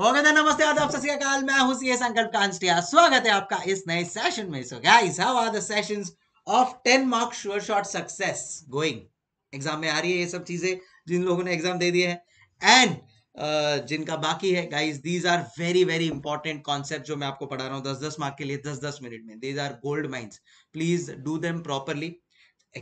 हो गया नमस्ते आदाब सत श्रीकाल मैं हूं सीए संकल्प कांस्टिया स्वागत है आपका इस नए सेशन में so guys how are the sessions of 10 marks sure shot success going exam में आ रही है ये सब चीजें जिन लोगों ने एग्जाम दे दिए हैं एंड uh, जिनका बाकी है guys these are very very important concept जो मैं आपको पढ़ा रहा हूँ दस दस मार्क के लिए दस दस मिनट में these are gold mind please do them properly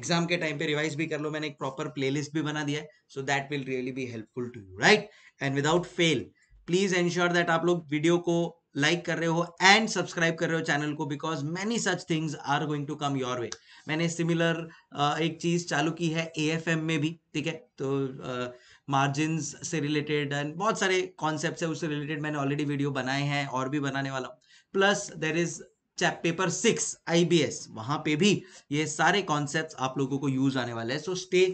exam के टाइम पे रिवाइज भी कर लो मैंने एक प्रॉपर प्लेलिस्ट भी बना दिया है so that will really be helpful to you right and without fail please ensure that आप लोग वीडियो को लाइक like कर रहे हो एंड सब्सक्राइब कर रहे हो चैनल को because many such things are going to come your way मैंने सिमिलर uh, एक चीज चालू की है ए में भी ठीक है तो मार्जिन uh, से रिलेटेड एंड बहुत सारे कॉन्सेप्ट है उससे रिलेटेड मैंने ऑलरेडी वीडियो बनाए हैं और भी बनाने वाला हूँ plus there is paper six IBS वहां पे भी ये सारे कॉन्सेप्ट आप लोगों को यूज आने वाले हैं so stay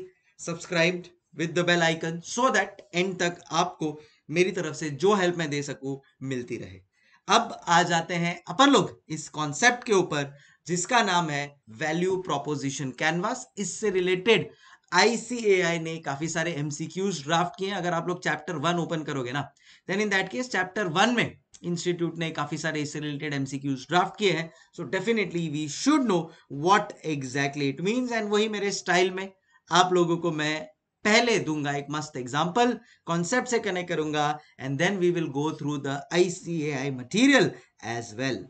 subscribed with the bell icon so that end तक आपको मेरी तरफ से जो हेल्प मैं दे सकूं मिलती रहे अब आ जाते हैं अपन लोग इस कॉन्सेप्ट के ऊपर जिसका नाम है वैल्यू प्रोपोजिशन कैनवास इससे रिलेटेड आईसीएआई ने काफी सारे एमसीक्यूज ड्राफ्ट किए अगर आप लोग चैप्टर वन ओपन करोगे ना then in that case chapter one में इंस्टीट्यूट ने काफी सारे इससे रिलेटेड एमसीक्यूज ड्राफ्ट किए हैं so definitely we should know what exactly it means and वही मेरे स्टाइल में आप लोगों को मैं पहले दूंगा एक मस्त एग्जांपल कॉन्सेप्ट से कनेक्ट करूंगा and then we will go through the ICAI material as well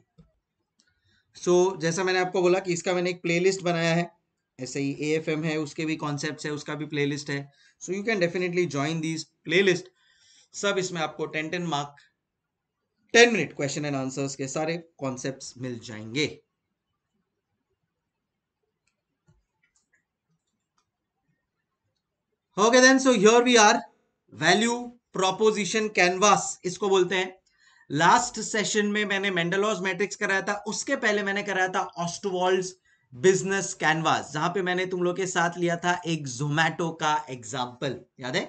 so जैसा मैंने आपको बोला कि इसका मैंने एक प्लेलिस्ट बनाया है ऐसे ही ए है उसके भी कॉन्सेप्ट है उसका भी प्लेलिस्ट है so you can definitely join these playlist सब इसमें आपको ten ten mark ten minute question and answers के सारे कॉन्सेप्ट मिल जाएंगे okay then so here we are value proposition canvas इसको बोलते हैं लास्ट सेशन में मैंने मेंडलॉज मैट्रिक्स कराया था उसके पहले मैंने कराया था ऑस्टवॉल्ड्स बिजनेस कैनवास जहां पे मैंने तुम लोग के साथ लिया था एक जोमैटो का एग्जाम्पल याद है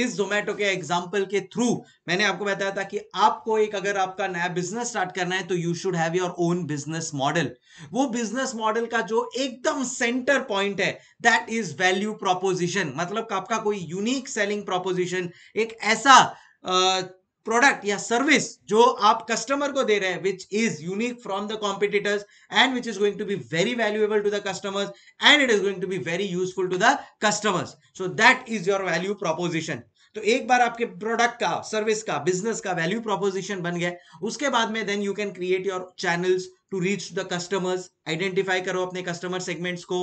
इस जोमेटो के एग्जाम्पल के थ्रू मैंने आपको बताया था कि आपको एक अगर आपका नया बिजनेस स्टार्ट करना है तो you should have your own business model वो बिजनेस मॉडल का जो एकदम सेंटर पॉइंट है दैट इज वैल्यू प्रोपोजिशन मतलब आपका कोई यूनिक सेलिंग प्रोपोजिशन एक ऐसा प्रोडक्ट या सर्विस जो आप कस्टमर को दे रहे हैं which is unique from the competitors and which is going to be very valuable to the customers and it is going to be very useful to the customers so that is your value proposition तो एक बार आपके product का service का business का value proposition बन गया उसके बाद में then you can create your channels to reach the customers identify करो अपने कस्टमर सेगमेंट्स को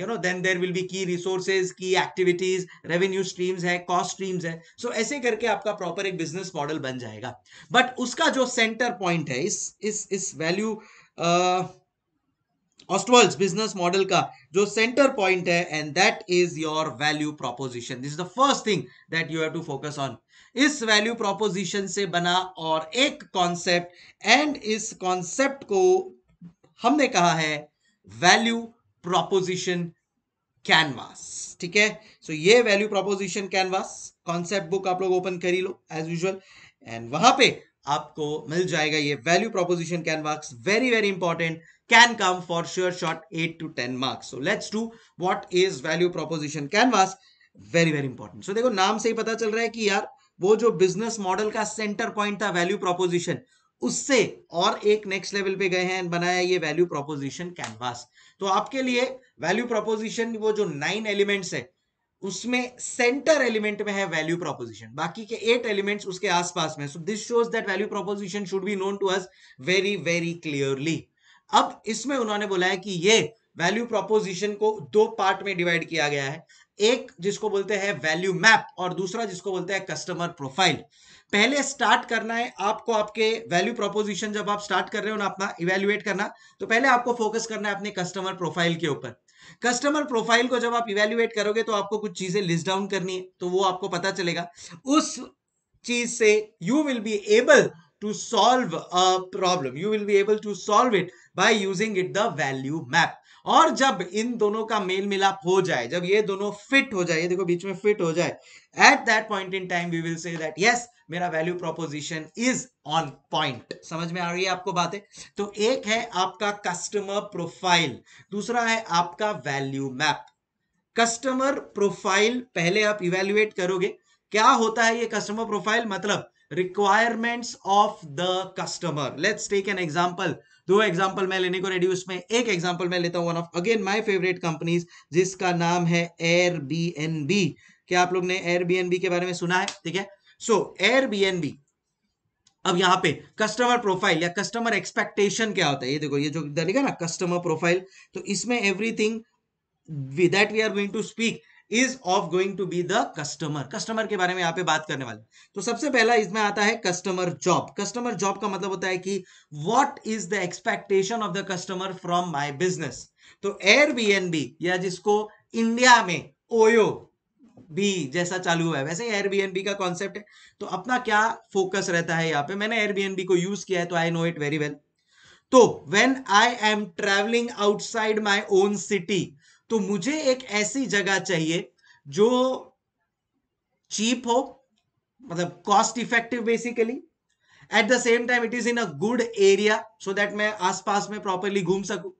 you know then there will be key resources key activities revenue streams है कॉस्ट स्ट्रीम्स है सो so, ऐसे करके आपका प्रॉपर एक बिजनेस मॉडल बन जाएगा बट उसका जो सेंटर पॉइंट है इस इस इस वैल्यू ऑस्टवर्ल्स बिजनेस मॉडल का जो सेंटर पॉइंट है and that is your value proposition this is the first thing that you have to focus on इस वैल्यू प्रोपोजिशन से बना और एक कॉन्सेप्ट एंड इस कॉन्सेप्ट को हमने कहा है वैल्यू प्रोपोजिशन कैनवास ठीक है सो so, ये value proposition canvas concept book आप लोग ओपन कर ही लो एज यूजल एंड वहां पे आपको मिल जाएगा ये value proposition canvas very very important can come for sure shot 8 to 10 marks so let's do what is value proposition canvas very very important so देखो नाम से ही पता चल रहा है कि यार वो जो बिजनेस मॉडल का सेंटर पॉइंट था वैल्यू प्रोपोजिशन उससे और एक नेक्स्ट लेवल पे गए हैं banaya ye value proposition canvas to aapke liye value proposition wo jo nine elements hai उसमें सेंटर एलिमेंट में है वैल्यू प्रोपोजिशन बाकी के एट एलिमेंट्स उसके आसपास में so this shows that value proposition should be known to us very very clearly अब इसमें उन्होंने बोला है कि ये वैल्यू प्रोपोजिशन को दो पार्ट में डिवाइड किया गया है एक जिसको बोलते हैं वैल्यू मैप और दूसरा जिसको बोलते हैं कस्टमर प्रोफाइल पहले स्टार्ट करना है आपको आपके वैल्यू प्रोपोजिशन जब आप स्टार्ट कर रहे हो ना अपना इवेल्युएट करना तो पहले आपको फोकस करना है अपने कस्टमर प्रोफाइल के ऊपर कस्टमर प्रोफाइल को जब आप इवेल्युएट करोगे तो आपको कुछ चीजें लिस्ट डाउन करनी है तो वो आपको पता चलेगा उस चीज से you will be able to solve a problem. You will be able to solve it by using it the value map. और जब इन दोनों का मेल मिलाप हो जाए जब ये दोनों फिट हो जाए ये देखो बीच में फिट हो जाए at that point in time we will say that yes मेरा value proposition is on point समझ में आ रही है आपको बातें तो एक है आपका कस्टमर प्रोफाइल दूसरा है आपका वैल्यू मैप कस्टमर प्रोफाइल पहले आप इवेल्युएट करोगे क्या होता है ये कस्टमर प्रोफाइल मतलब requirements of the customer let's take an example दो एग्जांपल मैं लेने को रेडी उसमें एक एग्जांपल मैं लेता हूं one of again my favourite companies जिसका नाम है एयर क्या आप लोग ने एयर के बारे में सुना है ठीक है सो एयर अब यहाँ पे कस्टमर प्रोफाइल या कस्टमर एक्सपेक्टेशन क्या होता है ये देखो ये जो इधर लिखा ना कस्टमर प्रोफाइल तो इसमें everything that we are going to speak is of going to be the customer customer के बारे में यहाँ पे बात करने वाले तो सबसे पहला इसमें आता है कस्टमर जॉब कस्टमर जॉब का मतलब होता है कि what is the expectation of the customer from my business तो एयरबीएनबी या जिसको इंडिया में ओयो भी जैसा चालू हुआ है वैसे एयरबीएनबी का कॉन्सेप्ट है तो अपना क्या फोकस रहता है यहाँ पे मैंने एयरबीएनबी को यूज किया है तो I know it very well तो when I am travelling outside my own city तो मुझे एक ऐसी जगह चाहिए जो चीप हो मतलब cost effective basically at the same time it is in a good area so that मैं आसपास में प्रॉपरली घूम सकू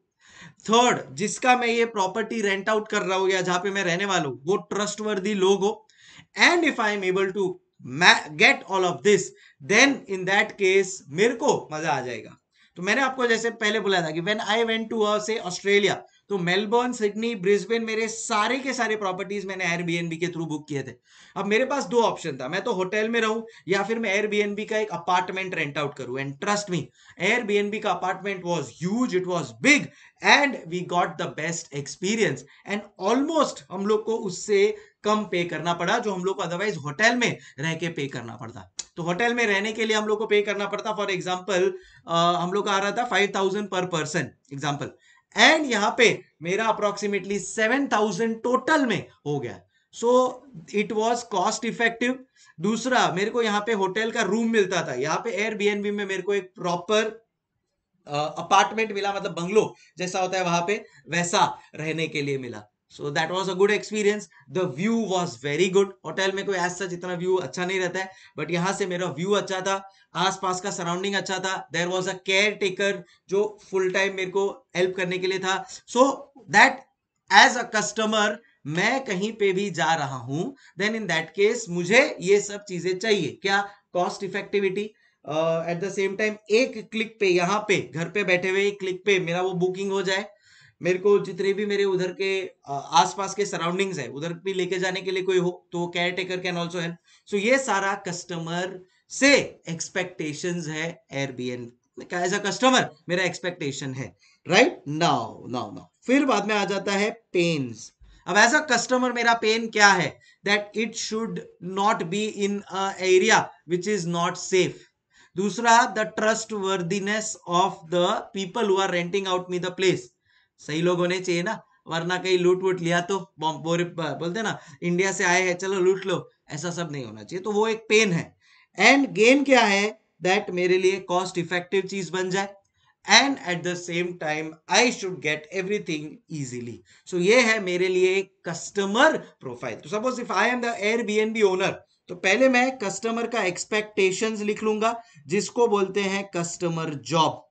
थर्ड जिसका मैं ये प्रॉपर्टी रेंट आउट कर रहा हूं या जहां पे मैं रहने वाला हूं वो ट्रस्ट वर्दी लोग हो and if I am able to get all of this then in that case मेरे को मजा आ जाएगा तो मैंने आपको जैसे पहले बोला था कि when I went to say Australia तो मेलबोर्न सिडनी ब्रिस्बेन मेरे सारे के सारे प्रॉपर्टीज मैंने एयरबीएनबी के थ्रू बुक किए थे अब मेरे पास दो ऑप्शन था मैं तो होटल में रहूं या फिर मैं एयरबीएनबी का एक अपार्टमेंट रेंट आउट करूं एंड ट्रस्ट मी एयरबीएनबी का apartment was huge it was big and we got the best experience and almost हम लोग को उससे कम पे करना पड़ा जो हम लोग को अदरवाइज होटल में रह के पे करना पड़ता तो होटल में रहने के लिए हम लोग को पे करना पड़ता फॉर एग्जाम्पल हम लोग का आ रहा था five thousand per person example and यहाँ पे मेरा अप्रोक्सीमेटली सेवन थाउजेंड टोटल में हो गया so it was cost effective दूसरा मेरे को यहाँ पे होटल का रूम मिलता था यहाँ पे एयरबीएनबी में मेरे को एक प्रॉपर अपार्टमेंट मिला मतलब बंगलो जैसा होता है वहां पे वैसा रहने के लिए मिला so that was a good experience the view was very good hotel में कोई ऐसा सच इतना व्यू अच्छा नहीं रहता है बट यहाँ से मेरा व्यू अच्छा था आसपास का सराउंडिंग अच्छा था there was a caretaker जो फुल टाइम मेरे को हेल्प करने के लिए था so that as a customer मैं कहीं पे भी जा रहा हूं देन इन दैट केस मुझे ये सब चीजें चाहिए क्या cost effectivity at the same time एक क्लिक पे यहाँ पे घर पे बैठे हुए एक क्लिक पे मेरा वो बुकिंग हो जाए मेरे को जितने भी मेरे उधर के आसपास के सराउंडिंग्स है उधर भी लेके जाने के लिए कोई हो तो caretaker can also help so ये सारा कस्टमर से एक्सपेक्टेशन है एयरबीएन एज अ कस्टमर मेरा एक्सपेक्टेशन है राइट नाउ नाउ नाउ फिर बाद में आ जाता है पेन्स अब एज अ कस्टमर मेरा पेन क्या है that it should not be in a area which is not safe दूसरा the trustworthiness of the people who are renting out me the place सही लोग होने चाहिए ना वरना कहीं लूट वूट लिया तो बोरे बोलते ना इंडिया से आए हैं चलो लूट लो ऐसा सब नहीं होना चाहिए तो वो एक पेन है एंड गेन क्या है दैट मेरे लिए कॉस्ट इफेक्टिव चीज बन जाए and at the same time I should get everything easily so ये है मेरे लिए एक कस्टमर प्रोफाइल तो suppose if I am the Air B N B owner तो पहले मैं कस्टमर का एक्सपेक्टेशंस लिख लूंगा जिसको बोलते हैं कस्टमर जॉब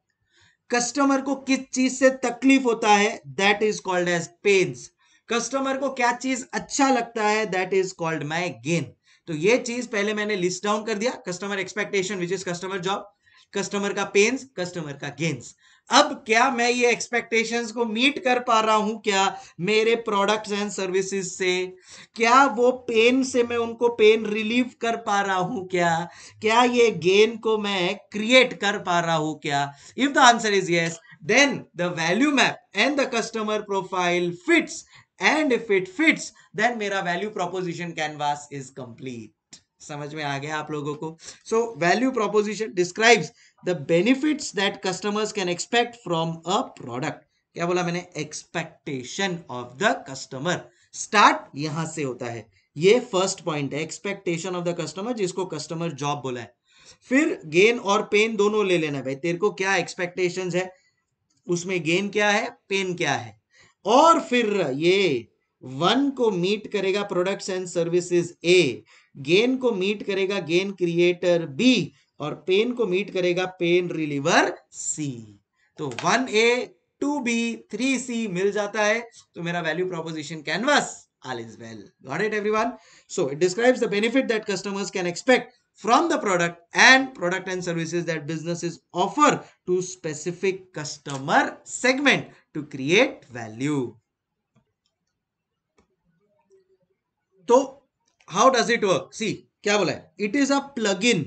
कस्टमर को किस चीज से तकलीफ होता है that is called as pains customer को क्या चीज अच्छा लगता है that is called my gain तो ये चीज पहले मैंने लिस्ट डाउन कर दिया customer expectation which is customer job customer का पेन्स कस्टमर का गेन्स अब क्या मैं ये एक्सपेक्टेशंस को मीट कर पा रहा हूं क्या मेरे प्रोडक्ट्स एंड सर्विसेज से क्या वो पेन से मैं उनको पेन रिलीव कर पा रहा हूं क्या क्या ये गेन को मैं क्रिएट कर पा रहा हूं क्या if the answer is yes then the value map and the customer profile fits and if it fits then मेरा value proposition canvas is complete समझ में आ गया आप लोगों को so value proposition describes the benefits that customers can expect from a product क्या बोला मैंने expectation of the customer start यहां से होता है ये फर्स्ट पॉइंट है एक्सपेक्टेशन ऑफ द कस्टमर जिसको कस्टमर जॉब बोला है फिर गेन और पेन दोनों ले लेना भाई तेरे को क्या एक्सपेक्टेशंस है उसमें गेन क्या है पेन क्या है और फिर ये वन को मीट करेगा products and services A gain को मीट करेगा गेन क्रिएटर बी और पेन को मीट करेगा पेन रिलीवर सी तो one A two B three C मिल जाता है तो मेरा value proposition canvas all is well got it one so it describes the benefit that customers can expect from the product and product and service that business is offer to specific customer segment to create value तो how does it work see क्या बोला है it is a plug in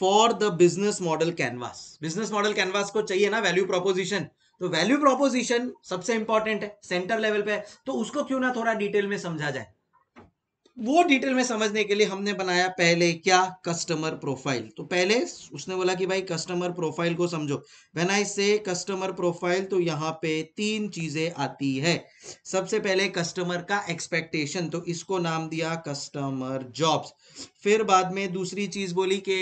for the business model canvas business model canvas को चाहिए ना value proposition तो value proposition सबसे important है सेंटर लेवल पे है तो उसको क्यों ना थोड़ा डिटेल में समझा जाए वो डिटेल में समझने के लिए हमने बनाया पहले क्या कस्टमर प्रोफाइल तो पहले उसने बोला कि भाई कस्टमर प्रोफाइल को समझो वेन आई से कस्टमर प्रोफाइल तो यहाँ पे तीन चीजें आती है सबसे पहले कस्टमर का एक्सपेक्टेशन तो इसको नाम दिया कस्टमर जॉब्स फिर बाद में दूसरी चीज बोली कि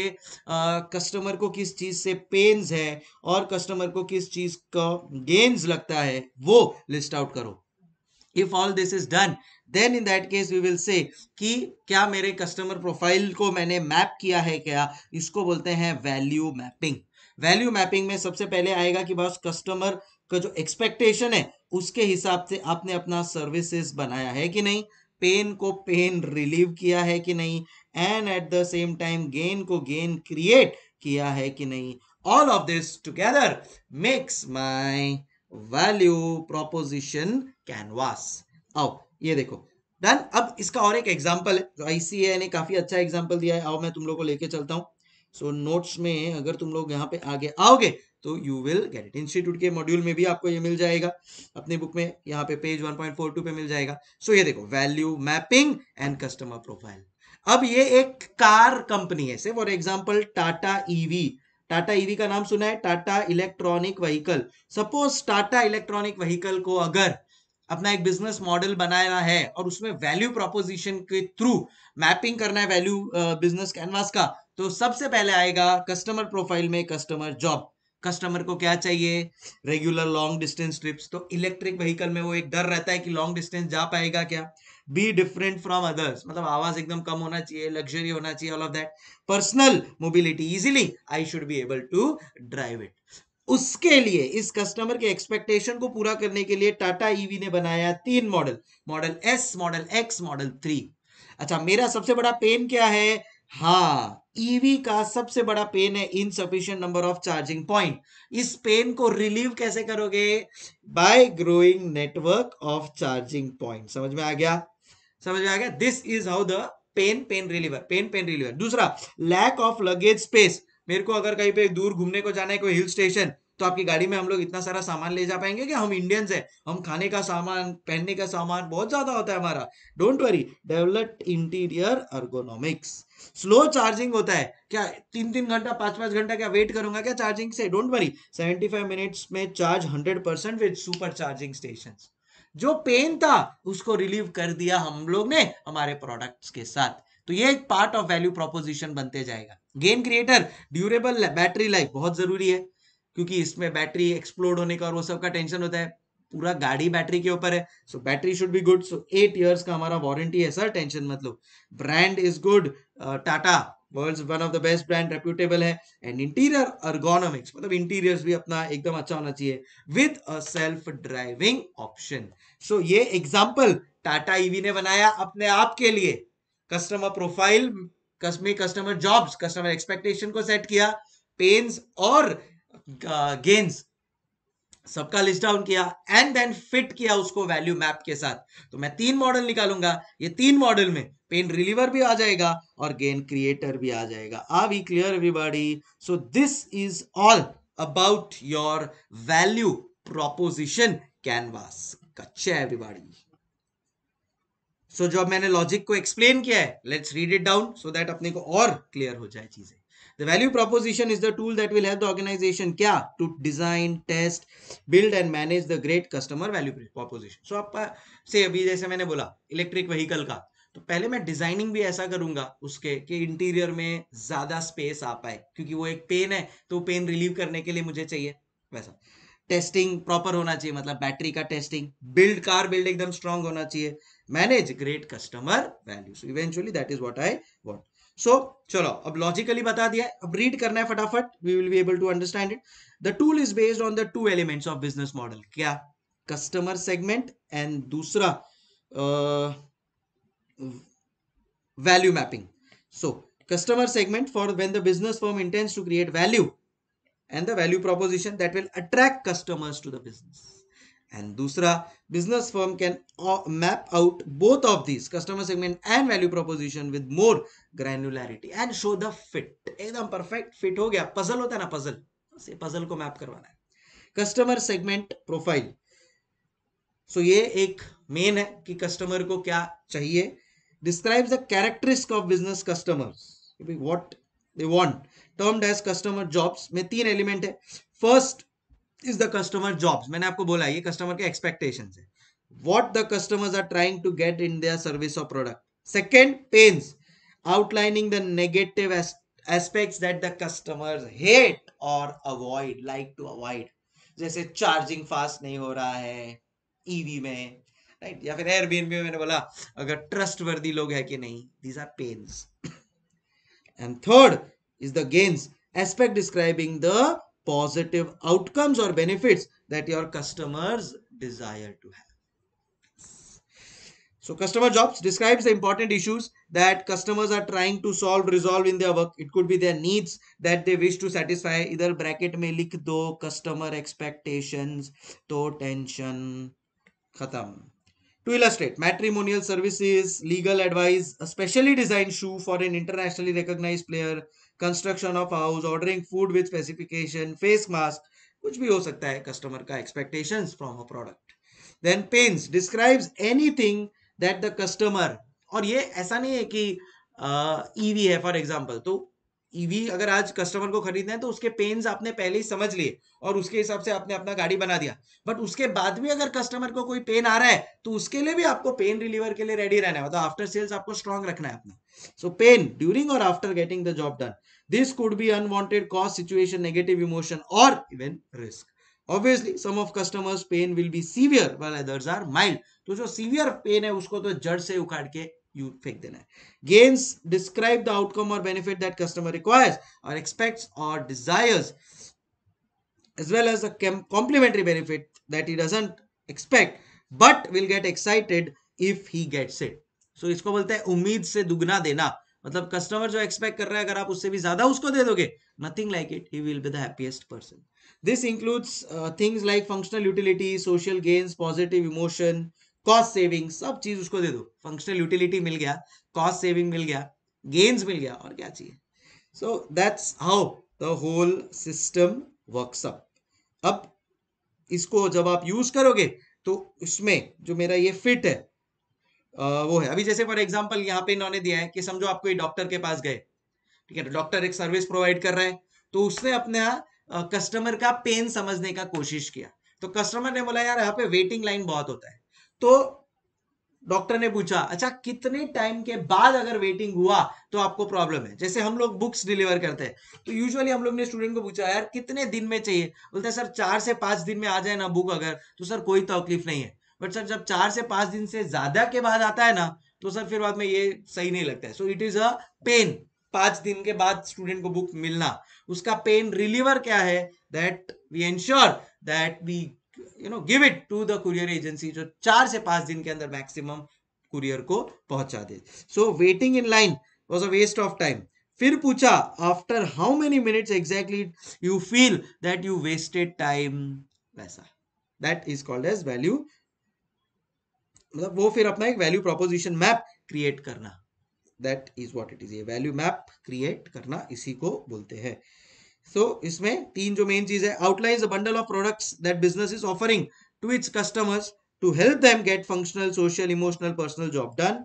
कस्टमर को किस चीज से पेन्स है और कस्टमर को किस चीज का गेन्स लगता है वो लिस्ट आउट करो if all this is done then in that case we will say कि क्या मेरे कस्टमर प्रोफाइल को मैंने मैप किया है क्या इसको बोलते हैं वैल्यू मैपिंग वैल्यू मैपिंग में सबसे पहले आएगा कि बस कस्टमर का जो एक्सपेक्टेशन है उसके हिसाब से आपने अपना सर्विसेज बनाया है कि नहीं पेन को पेन रिलीव किया है कि नहीं and at the same time gain को गेन क्रिएट किया है कि नहीं all of this together makes my value proposition canvas अब ये देखो डन अब इसका और एक एग्जाम्पल है जो आईसीए ने काफी अच्छा एग्जाम्पल दिया है आओ मैं तुम लोग को लेके चलता हूँ सो so, नोट्स में अगर तुम लोग यहाँ पे आगे आओगे तो you will get it institute के मॉड्यूल में भी आपको ये मिल जाएगा अपने बुक में यहाँ पे पेज 1.42 पे मिल जाएगा सो so, ये देखो value mapping and customer profile अब ये एक कार कंपनी है सिर्फ for example Tata EV Tata EV का नाम सुना है Tata electronic vehicle suppose Tata electronic vehicle को अगर अपना एक बिजनेस मॉडल बनाया है और उसमें वैल्यू प्रोपोजिशन के थ्रू मैपिंग करना है वैल्यू बिजनेस कैनवास का तो सबसे पहले आएगा कस्टमर प्रोफाइल में कस्टमर जॉब कस्टमर को क्या चाहिए रेगुलर लॉन्ग डिस्टेंस ट्रिप्स तो इलेक्ट्रिक व्हीकल में वो एक डर रहता है कि लॉन्ग डिस्टेंस जा पाएगा क्या बी डिफरेंट फ्रॉम अदर्स मतलब आवाज एकदम कम होना चाहिए लग्जरी होना चाहिए all of that personal mobility easily I should be able to drive it उसके लिए इस कस्टमर के एक्सपेक्टेशन को पूरा करने के लिए टाटा ईवी e ने बनाया तीन model model S model X model three अच्छा मेरा सबसे बड़ा पेन क्या है हा ईवी e का सबसे बड़ा पेन है insufficient number of charging point इस पेन को रिलीव कैसे करोगे by growing network of charging point समझ में आ गया समझ में आ गया this is how the pain pain reliever pain pain reliever दूसरा लैक ऑफ लगेज स्पेस मेरे को अगर कहीं पे दूर घूमने को जाना है कोई हिल स्टेशन तो आपकी गाड़ी में हम लोग इतना सारा सामान ले जा पाएंगे कि हम इंडियंस हैं हम खाने का सामान पहनने का सामान बहुत ज्यादा होता है हमारा don't worry developed interior ergonomics slow charging होता है क्या तीन तीन घंटा पांच पांच घंटा क्या वेट करूंगा क्या चार्जिंग से don't worry seventy five minutes में charge hundred percent with super charging station जो पेन था उसको रिलीव कर दिया हम लोग ने हमारे प्रोडक्ट्स के साथ तो ये एक पार्ट ऑफ वैल्यू प्रोपोजिशन बनते जाएगा gain creator durable battery life बहुत जरूरी है क्योंकि इसमें बैटरी एक्सप्लोड होने का और वो सब का टेंशन होता है पूरा गाड़ी बैटरी के ऊपर है so battery should be good so eight years का हमारा वारंटी है सर टेंशन uh, मतलब brand is good Tata world one of the best brand reputable है एंड इंटीरियर अर्गोनॉमिक्स मतलब इंटीरियर्स भी अपना एकदम अच्छा होना चाहिए with a self driving option so ये एग्जाम्पल टाटा ईवी ने बनाया अपने आप के लिए कस्टमर प्रोफाइल में कस्टमर जॉब्स कस्टमर एक्सपेक्टेशन को सेट किया पेन्स और गेन्स uh, सबका लिस्ट डाउन किया एंड देन फिट किया उसको वैल्यू मैप के साथ तो मैं तीन मॉडल निकालूंगा ये तीन मॉडल में पेन रिलीवर भी आ जाएगा और गेन क्रिएटर भी आ जाएगा are we clear everybody so this is all about your value proposition canvas कच्चे एवरीबॉडी सो so, जो मैंने लॉजिक को एक्सप्लेन किया है let's read it down so that अपने को और क्लियर हो जाए चीजें the value proposition is the tool that will help the organisation क्या to design test build and manage the great customer value proposition so आप से अभी जैसे मैंने बोला इलेक्ट्रिक व्हीकल का तो पहले मैं डिजाइनिंग भी ऐसा करूंगा उसके कि इंटीरियर में ज्यादा स्पेस आ पाए क्योंकि वो एक पेन है तो पेन रिलीव करने के लिए मुझे चाहिए वैसा टेस्टिंग प्रॉपर होना चाहिए मतलब बैटरी का टेस्टिंग बिल्ड कार बिल्ड एकदम स्ट्रांग होना चाहिए manage great customer value so eventually that is what I want so चलो अब लॉजिकली बता दिया अब रीड करना है फटाफट we will be able to understand it the tool is based on the two elements of business model क्या customer segment and दूसरा value mapping so customer segment for when the business form intends to create value and the value proposition that will attract customers to the business and दूसरा business firm can map out both of this customer segment and value proposition with more ग्रैनुलरिटी and show the fit एकदम perfect fit हो गया puzzle होता है ना puzzle puzzle को map करवाना है कस्टमर सेगमेंट प्रोफाइल सो ये एक मेन है कि कस्टमर को क्या चाहिए describe the characteristic of business customers what they want term dash customer jobs में तीन एलिमेंट है first is the customer jobs मैंने आपको बोला ये कस्टमर के एक्सपेक्टेशन है what the customers are trying to get in their service और product second pains outlining the negative aspect that the customer hate और अवॉइड लाइक टू अवॉइड जैसे charging fast नहीं हो रहा है ईवी e में राइट या फिर एयरबीएन में मैंने बोला अगर ट्रस्ट वर्दी लोग है कि नहीं these are pains and third is the gains aspect describing the positive outcomes or benefits that your customers desire to have. So customer jobs describes the important issues that customers are trying to solve, resolve in their work. It could be their needs that they wish to satisfy. Either bracket mein likh do customer expectations, though tension khatam. To illustrate, matrimonial services, legal advice, a specially designed shoe for an internationally recognized player, construction of house ordering food with specification face mask कुछ भी हो सकता है customer का expectation from a product then pains describes anything that the customer और ये ऐसा नहीं है कि ईवी uh, e है फॉर एग्जाम्पल तो ईवी e अगर आज कस्टमर को खरीदना है तो उसके पेन्स आपने पहले ही समझ लिए और उसके हिसाब से आपने अपना गाड़ी बना दिया बट उसके बाद भी अगर कस्टमर को कोई पेन आ रहा है तो उसके लिए भी आपको पेन रिलीवर के लिए रेडी रहना है मतलब आफ्टर सेल्स आपको स्ट्रॉन्ग रखना है अपना सो पेन ड्यूरिंग और after getting the job done this could be unwanted cost situation negative emotion और even risk obviously some of customers pain will be severe while others are mild तो जो severe pain है उसको तो जड़ से उखाड़ के you pick देना gains describe the outcome or benefit that customer requires or expects or desires as well as a complementary benefit that he doesn't expect but will get excited if he gets it so इसको बोलते हैं उम्मीद से दुगना देना मतलब customer जो expect कर रहा है अगर आप उससे भी ज्यादा उसको दे दोगे nothing like it he will be the happiest person this includes things like functional utility social gains positive emotion cost saving सब चीज उसको दे दो फंक्शनल यूटिलिटी मिल गया कॉस्ट सेविंग मिल गया गेन्स मिल गया और क्या चाहिए so that's how the whole system works up अब इसको जब आप यूज करोगे तो उसमें जो मेरा ये फिट है वो है अभी जैसे फॉर एग्जाम्पल यहाँ पे इन्होंने दिया है कि समझो आप कोई डॉक्टर के पास गए ठीक है डॉक्टर तो एक सर्विस प्रोवाइड कर रहा है तो उसने अपने कस्टमर का पेन समझने का कोशिश किया तो कस्टमर ने बोला यार यहाँ पे वेटिंग लाइन बहुत होता है तो डॉक्टर ने पूछा अच्छा कितने टाइम के बाद अगर वेटिंग हुआ तो आपको प्रॉब्लम है जैसे हम लोग बुक्स डिलीवर करते हैं तो यूजुअली हम लोग ने स्टूडेंट को पूछा यार कितने दिन में चाहिए बोलते हैं सर चार से पांच दिन में आ जाए ना बुक अगर तो सर कोई तकलीफ नहीं है बट सर जब चार से पांच दिन से ज्यादा के बाद आता है ना तो सर फिर बाद में ये सही नहीं लगता है so it is a pain पांच दिन के बाद स्टूडेंट को बुक मिलना उसका पेन रिलीवर क्या है that we ensure that we you know give it to the courier agency जो चार से पांच दिन के अंदर मैक्सिमम कुरियर को पहुंचा दे so waiting in line was a waste of time फिर पूछा after how many minutes exactly you feel that you wasted time वैसा that is called as value मतलब वो फिर अपना एक वैल्यू प्रोपोजिशन मैप क्रिएट करना that is what it is ये वैल्यू मैप क्रिएट करना इसी को बोलते हैं सो so, इसमें तीन जो मेन चीज है outline bundle of products that business is offering to its customers to help them get functional social emotional personal job done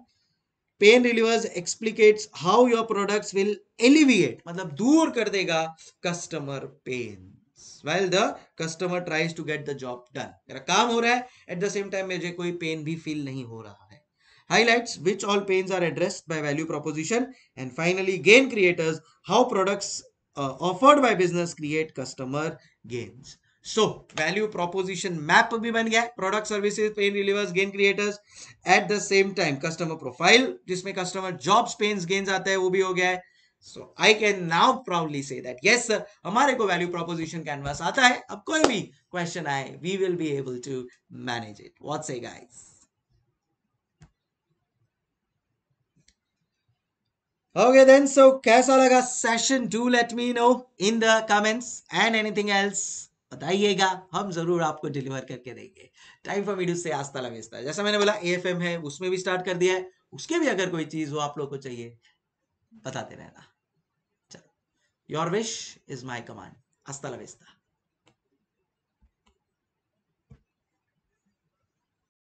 pain relievers explicates how your products will alleviate मतलब दूर कर देगा customer pain well the customer tries to get the job done मेरा काम हो रहा है eight the same time मुझे कोई पेन भी फील नहीं हो रहा है highlights which all pains are addressed by value proposition and finally gain creators how products uh, offered by business create customer gains so value proposition map भी बन गया product services pain relievers gain creators at the same time customer profile जिसमें customer jobs pains gains आता है वो भी हो गया है so I can now proudly say that yes हमारे को वैल्यू प्रोपोजिशन कैनवास आता है अब कोई भी क्वेश्चन आए we will be able to manage it what's a guys Okay then, so कैसा लगा session do let me know in the comments and anything else बताइएगा हम जरूर आपको डिलीवर करके देंगे टाइम फॉर मी से आस्ता लवेस्ता जैसा मैंने बोला ए है उसमें भी स्टार्ट कर दिया है उसके भी अगर कोई चीज हो आप लोग को चाहिए बताते रहना चलो your wish is my command आस्ता लवेस्ता